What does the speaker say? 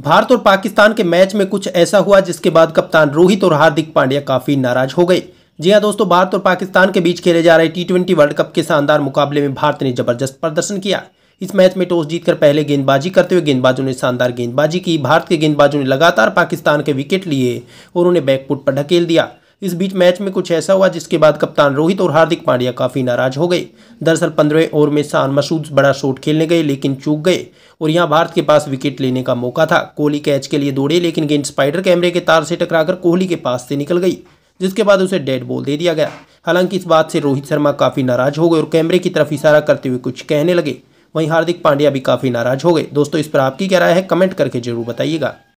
भारत और पाकिस्तान के मैच में कुछ ऐसा हुआ जिसके बाद कप्तान रोहित और हार्दिक पांड्या काफी नाराज हो गए जी हाँ दोस्तों भारत और पाकिस्तान के बीच खेले जा रहे टी ट्वेंटी वर्ल्ड कप के शानदार मुकाबले में भारत ने जबरदस्त प्रदर्शन किया इस मैच में टॉस जीतकर पहले गेंदबाजी करते हुए गेंदबाजों ने शानदार गेंदबाजी की भारत के गेंदबाजों ने लगातार पाकिस्तान के विकेट लिए और उन्हें बैकफुट पर ढकेल दिया इस बीच मैच में कुछ ऐसा हुआ जिसके बाद कप्तान रोहित और हार्दिक पांड्या काफ़ी नाराज हो गए दरअसल पंद्रहवें ओवर में शान मसूद बड़ा शॉट खेलने गए लेकिन चूक गए और यहाँ भारत के पास विकेट लेने का मौका था कोहली कैच के लिए दौड़े लेकिन गेंद स्पाइडर कैमरे के तार से टकराकर कोहली के पास से निकल गई जिसके बाद उसे डेड बॉल दे दिया गया हालांकि इस बात से रोहित शर्मा काफ़ी नाराज हो गए और कैमरे की तरफ इशारा करते हुए कुछ कहने लगे वहीं हार्दिक पांड्या भी काफ़ी नाराज हो गए दोस्तों इस पर आपकी क्या राय है कमेंट करके जरूर बताइएगा